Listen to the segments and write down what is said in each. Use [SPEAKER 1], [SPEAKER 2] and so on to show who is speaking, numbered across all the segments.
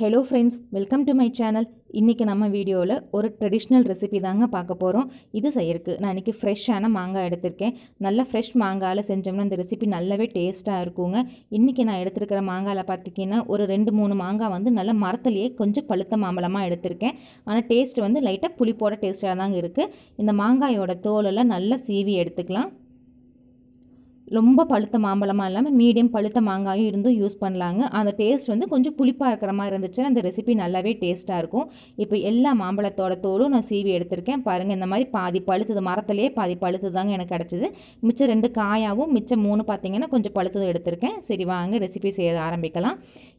[SPEAKER 1] hello friends welcome to my channel இன்றைக்கி நம்ம வீடியோவில் ஒரு ட்ரெடிஷ்னல் ரெசிபி தாங்க பார்க்க போகிறோம் இது செய்யறதுக்கு நான் இன்றைக்கி ஃப்ரெஷ்ஷான மாங்காய் எடுத்திருக்கேன் நல்லா ஃப்ரெஷ் மாங்காயில் செஞ்சோம்னா இந்த ரெசிபி நல்லாவே டேஸ்ட்டாக இருக்குங்க இன்றைக்கி நான் எடுத்திருக்கிற மாங்காயில் பார்த்திங்கன்னா ஒரு ரெண்டு மூணு மாங்காய் வந்து நல்லா மரத்துலேயே கொஞ்சம் பழுத்த மாம்பழமாக எடுத்திருக்கேன் ஆனால் டேஸ்ட் வந்து லைட்டாக புளிப்போட டேஸ்ட்டாக தாங்க இருக்குது இந்த மாங்காயோட தோலெல்லாம் நல்லா சீவி எடுத்துக்கலாம் ரொம்ப பழுத்த மாம்பழமாக இல்லாமல் மீடியம் பழுத்த மாங்காயும் இருந்தும் யூஸ் பண்ணலாங்க அந்த டேஸ்ட் வந்து கொஞ்சம் புளிப்பாக இருக்கிற மாதிரி இருந்துச்சுன்னா அந்த ரெசிபி நல்லாவே டேஸ்ட்டாக இருக்கும் இப்போ எல்லா மாம்பழத்தோட தோலும் நான் சீவி எடுத்திருக்கேன் பாருங்கள் இந்த மாதிரி பாதி பழுத்தது மரத்துலேயே பாதி பழுத்து தாங்க எனக்கு கிடச்சிது மிச்சம் ரெண்டு காயாகவும் மிச்சம் மூணு பார்த்திங்கன்னா கொஞ்சம் பழுத்தது எடுத்திருக்கேன் சரி வாங்க ரெசிபி செய்ய ஆரம்பிக்கலாம்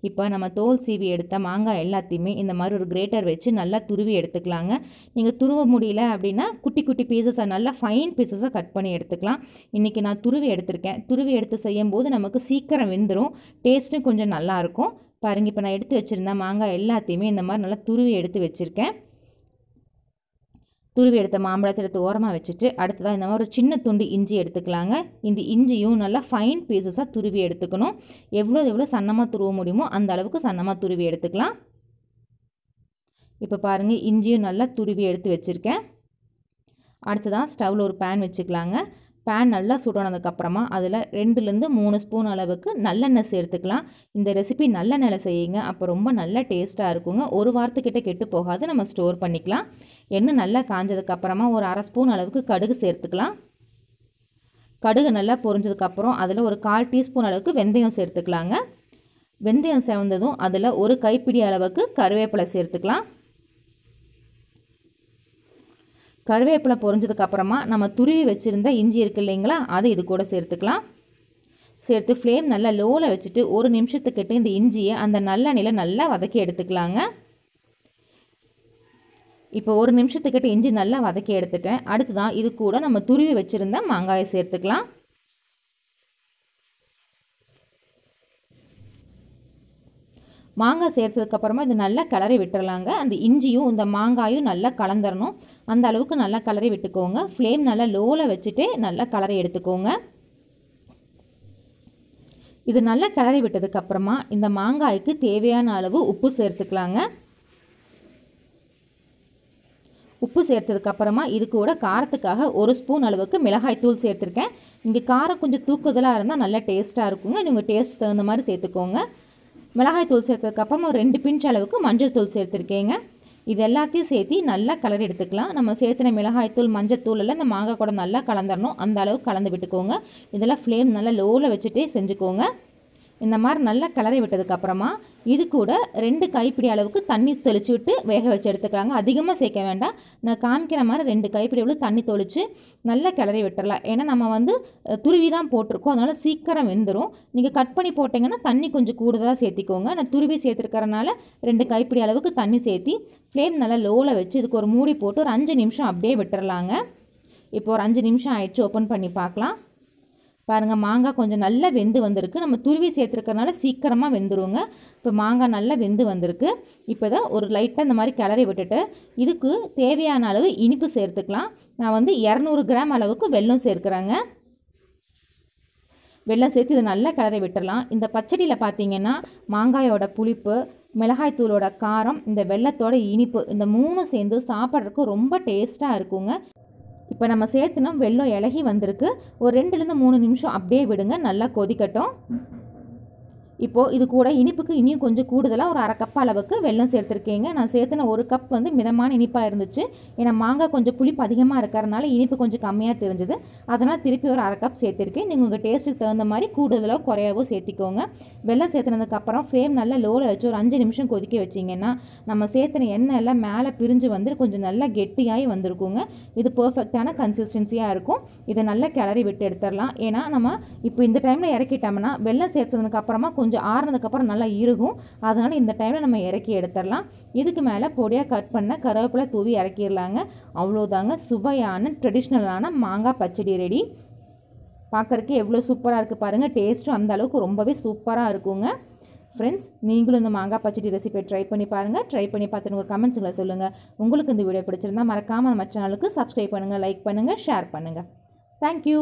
[SPEAKER 1] இப்போ நம்ம தோல் சீவி எடுத்த மாங்காய் எல்லாத்தையுமே இந்த மாதிரி ஒரு கிரேட்டர் வச்சு நல்லா துருவி எடுத்துக்கலாங்க நீங்கள் துருவ முடியல அப்படின்னா குட்டி குட்டி பீசஸை நல்லா ஃபைன் பீசஸை கட் பண்ணி எடுத்துக்கலாம் இன்றைக்கி நான் துருவி எடுத்துருக்கேன் வச்சுருக்கேன் துருவி எடுத்து செய்யும் போது நமக்கு சீக்கிரம் வெந்துடும் டேஸ்ட்டும் கொஞ்சம் நல்லாயிருக்கும் பாருங்கள் இப்போ நான் எடுத்து வச்சுருந்தேன் மாங்காய் எல்லாத்தையுமே இந்த மாதிரி நல்லா துருவி எடுத்து வச்சுருக்கேன் துருவி எடுத்த மாம்பழத்தை எடுத்து ஓரமாக வச்சுட்டு அடுத்ததாக இந்த மாதிரி ஒரு சின்ன துண்டு இஞ்சி எடுத்துக்கலாங்க இந்த இஞ்சியும் நல்லா ஃபைன் பீசஸாக துருவி எடுத்துக்கணும் எவ்வளோ எவ்வளோ சன்னமாக துருவ முடியுமோ அந்த அளவுக்கு சன்னமாக துருவி எடுத்துக்கலாம் இப்போ பாருங்கள் இஞ்சியும் நல்லா துருவி எடுத்து வச்சுருக்கேன் அடுத்ததாக ஸ்டவ்வில் ஒரு பேன் வச்சுக்கலாங்க பேன் நல்லா சுடனதுக்கப்புறமா அதில் ரெண்டுலேருந்து மூணு ஸ்பூன் அளவுக்கு நல்லெண்ணெய் சேர்த்துக்கலாம் இந்த ரெசிபி நல்லெண்ணெய் செய்யுங்க அப்போ ரொம்ப நல்ல டேஸ்ட்டாக இருக்குங்க ஒரு வாரத்துக்கிட்ட கெட்டு போகாது நம்ம ஸ்டோர் பண்ணிக்கலாம் எண்ணெய் நல்லா காஞ்சதுக்கப்புறமா ஒரு அரை ஸ்பூன் அளவுக்கு கடுகு சேர்த்துக்கலாம் கடுகு நல்லா பொரிஞ்சதுக்கப்புறம் அதில் ஒரு கால் டீஸ்பூன் அளவுக்கு வெந்தயம் சேர்த்துக்கலாங்க வெந்தயம் சேர்ந்ததும் அதில் ஒரு கைப்பிடி அளவுக்கு கருவேப்பிலை சேர்த்துக்கலாம் கருவேப்பிலை பொறிஞ்சதுக்கப்புறமா நம்ம துருவி வச்சுருந்த இஞ்சி இருக்குது இல்லைங்களா அதை இது கூட சேர்த்துக்கலாம் சேர்த்து ஃப்ளேம் நல்லா லோவில் வச்சுட்டு ஒரு நிமிஷத்துக்கிட்ட இந்த இஞ்சியை அந்த நல்ல நிலை நல்லா வதக்கி எடுத்துக்கலாங்க இப்போ ஒரு நிமிஷத்துக்கிட்ட இஞ்சி நல்லா வதக்கி எடுத்துட்டேன் அடுத்து தான் இது கூட நம்ம துருவி வச்சுருந்த மாங்காயை சேர்த்துக்கலாம் மாங்காய் சேர்த்ததுக்கப்புறமா இது நல்லா கிளறி விட்டுறலாங்க அந்த இஞ்சியும் இந்த மாங்காயும் நல்லா கலந்துடணும் அந்த அளவுக்கு நல்லா கிளறி விட்டுக்கோங்க ஃப்ளேம் நல்லா லோவில் வச்சுட்டு நல்லா கலரை எடுத்துக்கோங்க இது நல்லா கிளறி விட்டதுக்கப்புறமா இந்த மாங்காய்க்கு தேவையான அளவு உப்பு சேர்த்துக்கலாங்க உப்பு சேர்த்ததுக்கப்புறமா இது கூட காரத்துக்காக ஒரு ஸ்பூன் அளவுக்கு மிளகாய் தூள் சேர்த்துருக்கேன் இங்கே காரம் கொஞ்சம் தூக்குதலாக இருந்தால் நல்லா டேஸ்ட்டாக இருக்குங்க நீங்கள் டேஸ்ட் தகுந்த மாதிரி சேர்த்துக்கோங்க மிளகாய் தூள் சேர்த்ததுக்கப்புறம் ஒரு ரெண்டு பிஞ்ச் அளவுக்கு மஞ்சள் தூள் சேர்த்துருக்கேங்க இது எல்லாத்தையும் சேர்த்து நல்லா கலர் எடுத்துக்கலாம் நம்ம சேர்த்துன மிளகாய்த்தூள் மஞ்சத்தூள் எல்லாம் இந்த மாங்காய் கூட நல்லா கலந்துடணும் அந்த அளவுக்கு கலந்து விட்டுக்கோங்க இதெல்லாம் ஃப்ளேம் நல்லா லோவில் வச்சுட்டே செஞ்சுக்கோங்க இந்த மாதிரி நல்லா கிளறி விட்டதுக்கப்புறமா இது கூட ரெண்டு கைப்பிடி அளவுக்கு தண்ணி தெளித்து விட்டு வேக வச்சு எடுத்துக்கலாங்க அதிகமாக சேர்க்க வேண்டாம் நான் காமிக்கிற மாதிரி ரெண்டு கைப்பிடி அளவு தண்ணி தொளித்து நல்லா கிளறி விட்டுடலாம் ஏன்னா நம்ம வந்து துருவி தான் போட்டிருக்கோம் அதனால் சீக்கிரம் வெந்துடும் நீங்கள் கட் பண்ணி போட்டிங்கன்னா தண்ணி கொஞ்சம் கூடுதலாக சேர்த்திக்கோங்க நான் துருவி சேர்த்துருக்கறனால ரெண்டு கைப்பிடி அளவுக்கு தண்ணி சேர்த்தி ஃப்ளேம் நல்லா லோவில் வச்சு இதுக்கு ஒரு மூடி போட்டு ஒரு அஞ்சு நிமிஷம் அப்படியே விட்டுடலாங்க இப்போ ஒரு அஞ்சு நிமிஷம் ஆயிடுச்சு ஓப்பன் பண்ணி பார்க்கலாம் பாருங்கள் மாங்காய் கொஞ்சம் நல்லா வெந்து வந்திருக்கு நம்ம துருவி சேர்த்துருக்கறனால சீக்கிரமாக வெந்துருவோங்க இப்போ மாங்காய் நல்லா வெந்து வந்திருக்கு இப்போ தான் ஒரு லைட்டாக இந்த மாதிரி கிளறி விட்டுட்டு இதுக்கு தேவையான அளவு இனிப்பு சேர்த்துக்கலாம் நான் வந்து இரநூறு கிராம் அளவுக்கு வெல்லம் சேர்க்குறேங்க வெல்லம் சேர்த்து இதை நல்லா கிளறி விட்டுடலாம் இந்த பச்சடியில் பார்த்தீங்கன்னா மாங்காயோட புளிப்பு மிளகாய்த்தூளோட காரம் இந்த வெள்ளத்தோட இனிப்பு இந்த மூணும் சேர்ந்து சாப்பிட்றதுக்கு ரொம்ப டேஸ்ட்டாக இருக்குங்க இப்போ நம்ம சேர்த்துனோம் வெள்ளம் இலகி வந்திருக்கு ஒரு ரெண்டுலேருந்து மூணு நிமிஷம் அப்படியே விடுங்க நல்லா கொதிக்கட்டும் இப்போது இது கூட இனிப்புக்கு இனியும் கொஞ்சம் கூடுதலாக ஒரு அரை கப் அளவுக்கு வெள்ளம் சேர்த்துருக்கீங்க நான் சேர்த்துன ஒரு கப் வந்து மிதமான இனிப்பாக இருந்துச்சு ஏன்னா மாங்காய் கொஞ்சம் புளிப்பு அதிகமாக இருக்கிறதுனால இனிப்பு கொஞ்சம் கம்மியாக தெரிஞ்சுது அதனால் திருப்பி ஒரு அரை கப் சேர்த்துருக்கேன் நீங்கள் உங்கள் டேஸ்ட்டுக்கு தகுந்த மாதிரி கூடுதலாக குறையாவோ சேர்த்திக்கோங்க வெள்ளம் சேர்த்துனதுக்கப்புறம் ஃப்ரேம் நல்லா லோவில் வச்சு ஒரு அஞ்சு நிமிஷம் கொதிக்க வச்சிங்கன்னா நம்ம சேர்த்துன எண்ணெய் எல்லாம் மேலே பிரிஞ்சு வந்து கொஞ்சம் நல்லா கெட்டியாகி வந்திருக்குங்க இது பர்ஃபெக்டான கன்சிஸ்டன்சியாக இருக்கும் இதை நல்லா கிளறி விட்டு எடுத்துடலாம் ஏன்னா நம்ம இப்போ இந்த டைமில் இறக்கிட்டோம்னா வெள்ளம் சேர்த்ததுக்கப்புறமா கொஞ்சம் கொஞ்சம் ஆறுனதுக்கப்புறம் நல்லா இருக்கும் அதனால் இந்த டைமில் நம்ம இறக்கி எடுத்துடலாம் இதுக்கு மேலே பொடியாக கட் பண்ண கருவேப்பிலை தூவி இறக்கிடலாங்க அவ்வளோதாங்க சுவையான ட்ரெடிஷ்னலான மாங்காய் பச்சடி ரெடி பார்க்குறக்கு எவ்வளோ சூப்பராக இருக்குது பாருங்கள் டேஸ்ட்டும் அந்த அளவுக்கு ரொம்பவே சூப்பராக இருக்குங்க ஃப்ரெண்ட்ஸ் நீங்களும் இந்த மாங்காய் பச்சடி ரெசிபியை ட்ரை பண்ணி பாருங்கள் ட்ரை பண்ணி பார்த்து உங்கள் கமெண்ட்ஸுங்களை சொல்லுங்கள் உங்களுக்கு இந்த வீடியோ பிடிச்சிருந்தா மறக்காமல் மற்ற நாளுக்கு சப்ஸ்கிரைப் பண்ணுங்கள் லைக் பண்ணுங்கள் ஷேர் பண்ணுங்கள் தேங்க்யூ